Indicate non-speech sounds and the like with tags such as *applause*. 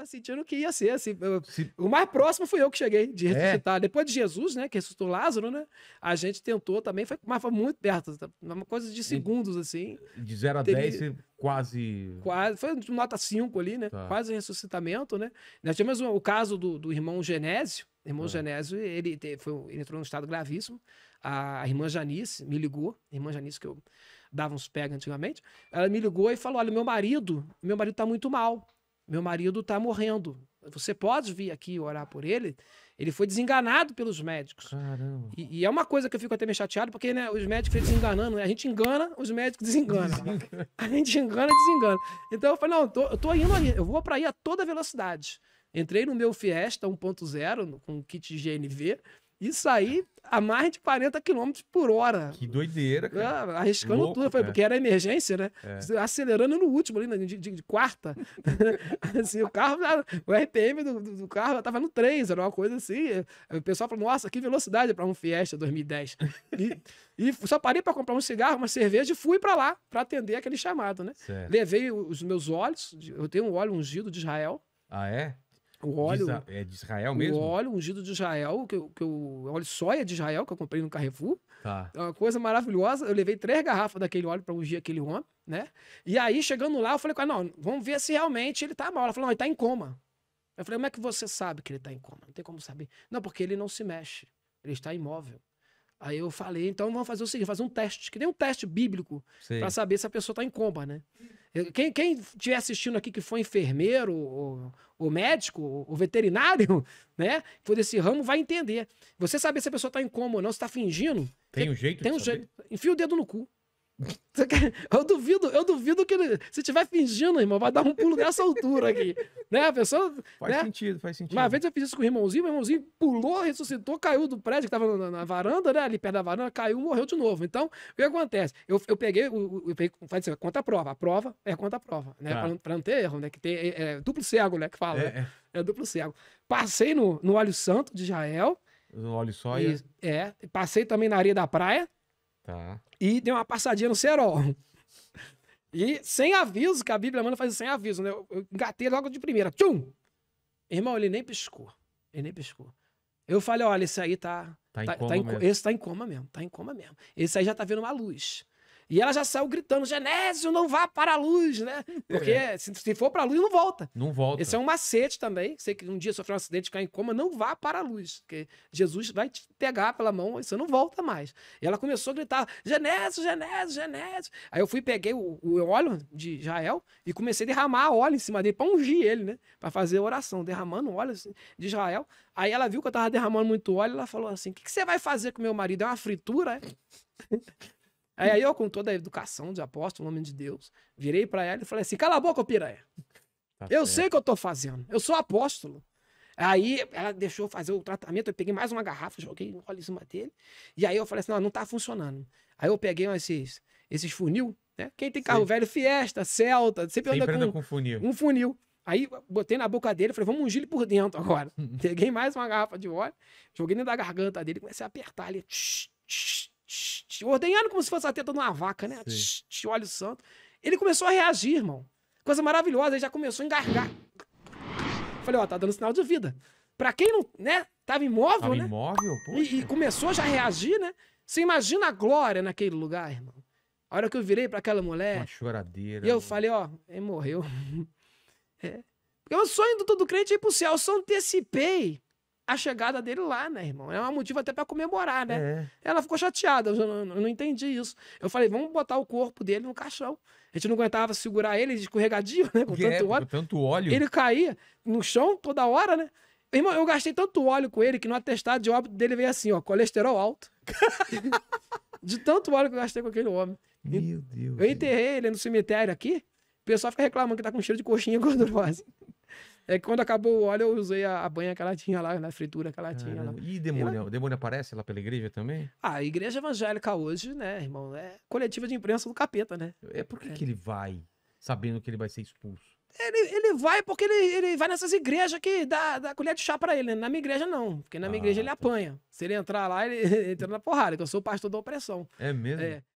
tava sentindo que ia ser. Assim, eu, Se... O mais próximo fui eu que cheguei de é. ressuscitar. É. Depois de Jesus, né? Que ressuscitou Lázaro, né? A gente tentou também, foi, mas foi muito perto. Tá, uma coisa de segundos, assim. De 0 a 10, teve... quase. Quase. Foi nota 5 ali, né? Tá. Quase ressuscitamento, né? Nós tivemos o caso do, do irmão Genésio. O irmão é. Genésio, ele, foi, ele entrou num estado gravíssimo. A, a irmã Janice me ligou, a irmã Janice que eu dava uns pega antigamente, ela me ligou e falou: Olha, meu marido, meu marido tá muito mal. Meu marido está morrendo. Você pode vir aqui orar por ele? Ele foi desenganado pelos médicos. Caramba. E, e, é uma coisa que eu fico até meio chateado, porque né, os médicos desenganando. Né? A gente engana, os médicos desenganam. *laughs* A gente engana, desengana. Então eu falei, não, tô, eu tô indo ali, eu vou para ir a toda velocidade. Entrei no meu Fiesta 1.0, com kit GNV, isso aí a mais de 40 km por hora. Que doideira, cara. Ah, arriscando Louco, tudo, foi, é. porque era emergência, né? É. Acelerando no último, ali, né, de, de, de quarta. *laughs* assim, o carro, o RPM do, do, do carro tava no 3, era uma coisa assim. O pessoal falou, nossa, que velocidade para um Fiesta 2010. E, e só parei para comprar um cigarro, uma cerveja e fui para lá, para atender aquele chamado, né? Certo. Levei os meus óleos, eu tenho um óleo ungido de Israel. Ah, é? O óleo. De, é de Israel mesmo? O óleo ungido de Israel, que eu, que eu, óleo soia de Israel, que eu comprei no Carrefour. Tá. É uma coisa maravilhosa. Eu levei três garrafas daquele óleo para ungir aquele homem, né? E aí, chegando lá, eu falei com ela: não, vamos ver se realmente ele tá mal. Ela falou: não, ele tá em coma. Eu falei: como é que você sabe que ele tá em coma? Não tem como saber. Não, porque ele não se mexe. Ele está imóvel. Aí eu falei: então vamos fazer o seguinte: fazer um teste, que nem um teste bíblico, para saber se a pessoa tá em coma, né? Quem, quem estiver assistindo aqui que foi enfermeiro, ou, ou médico, ou, ou veterinário, *laughs* né? Que for desse ramo, vai entender. Você saber se a pessoa está em coma ou não, se está fingindo. Tem um jeito Tem um jeito. Enfia o dedo no cu. *laughs* Eu duvido, eu duvido que ele, se tiver fingindo, irmão, vai dar um pulo dessa altura aqui. Né? A pessoa. Faz né? sentido, faz sentido. Uma vez eu fiz isso com o irmãozinho, meu irmãozinho pulou, ressuscitou, caiu do prédio que tava na, na varanda, né? Ali perto da varanda, caiu morreu de novo. Então, o que acontece? Eu, eu peguei, eu, eu peguei, faz assim, conta a prova. A prova é conta a prova, né? Tá. Pra, pra, não ter erro, né? Que tem, é, é, duplo cego, né? Que fala. É, né? é, é duplo cego. Passei no, no óleo santo de Israel. No óleo só E, é. Passei também na areia da praia. Tá. E deu uma passadinha no cerol. E sem aviso, que a Bíblia manda fazer sem aviso, né? Eu, engatei logo de primeira. Tchum! Irmão, ele nem piscou. Ele nem piscou. Eu falei, olha, esse aí tá. Tá, tá, tá em coma tá em, Esse tá em coma mesmo, tá em coma mesmo. Esse aí já tá vendo uma luz. E ela já saiu gritando: Genésio, não vá para a luz, né? *laughs* Porque é. se, se, for para a luz, não volta. Não volta. Esse é um macete também. Sei que um dia sofreu um acidente, cai em coma, não vá para a luz. Porque Jesus vai te pegar pela mão e você não volta mais. E ela começou a gritar: Genésio, Genésio, Genésio. Aí eu fui, peguei o, o óleo de Israel e comecei a derramar óleo em cima dele para ungir ele, né? Para fazer oração, derramando óleo assim, de Israel. Aí ela viu que eu tava derramando muito óleo, ela falou assim: O que, que você vai fazer com meu marido? É uma fritura? É? *laughs* Aí eu, com toda a educação de apóstolo, homem de Deus, virei para ela e falei assim: cala a boca, piranha. Tá eu certo. sei o que eu tô fazendo. Eu sou apóstolo. Aí ela deixou fazer o tratamento, eu peguei mais uma garrafa, joguei um óleo em cima dele. E aí eu falei assim: não, não tá funcionando. Aí eu peguei esses, esses funil, né? Quem tem carro Sim. velho, Fiesta, Celta, sempre, sempre anda, anda com, com funil. um funil. Aí botei na boca dele, falei, vamos ungir ele por dentro agora. *laughs* Peguei mais uma garrafa de óleo, joguei dentro da garganta dele, comecei a apertar ele. Tsh, tsh, ordenhando como se fosse a teta de uma vaca, né? Olha o santo. Ele começou a reagir, irmão. Coisa maravilhosa, ele já começou a engargar. Falei, ó, tá dando sinal de vida. Pra quem não, né, tava imóvel, tava né? imóvel, pô. E, e, começou já a reagir, né? Você imagina a glória naquele lugar, irmão. A hora que eu virei para aquela mulher... Uma choradeira. E eu mano. falei, ó, ele morreu. *laughs* é. Porque o é sonho do todo crente é ir pro céu. Eu só antecipei a chegada dele lá, né, irmão? É um motivo até para comemorar, né? É. Ela ficou chateada, eu não, não, entendi isso. Eu falei, vamos botar o corpo dele no caixão. A gente não aguentava segurar ele escorregadio, né? Com é, tanto óleo. Com tanto óleo. Ele caía no chão toda hora, né? Irmão, eu gastei tanto óleo com ele que no atestado de óbito dele veio assim, ó, colesterol alto. *laughs* de tanto óleo que eu gastei com aquele homem. Meu Deus. Eu enterrei Deus. ele no cemitério aqui. O pessoal fica reclamando que tá com cheiro de coxinha gordurosa. É que quando acabou o óleo, eu usei a, a banha que ela tinha lá, na né, fritura que ela tinha lá. E demônio? Ela... Demônio aparece lá pela igreja também? Ah, a igreja evangélica hoje, né, irmão, é coletiva de imprensa do capeta, né? É por que, é. que ele vai sabendo que ele vai ser expulso? Ele, ele vai porque ele, ele vai nessas igrejas que dá, dá colher de chá pra ele. Né? Na minha igreja, não. Porque na minha ah, igreja ele tá. apanha. Se ele entrar lá, ele *laughs* entra na porrada, que eu sou pastor da opressão. É mesmo? É.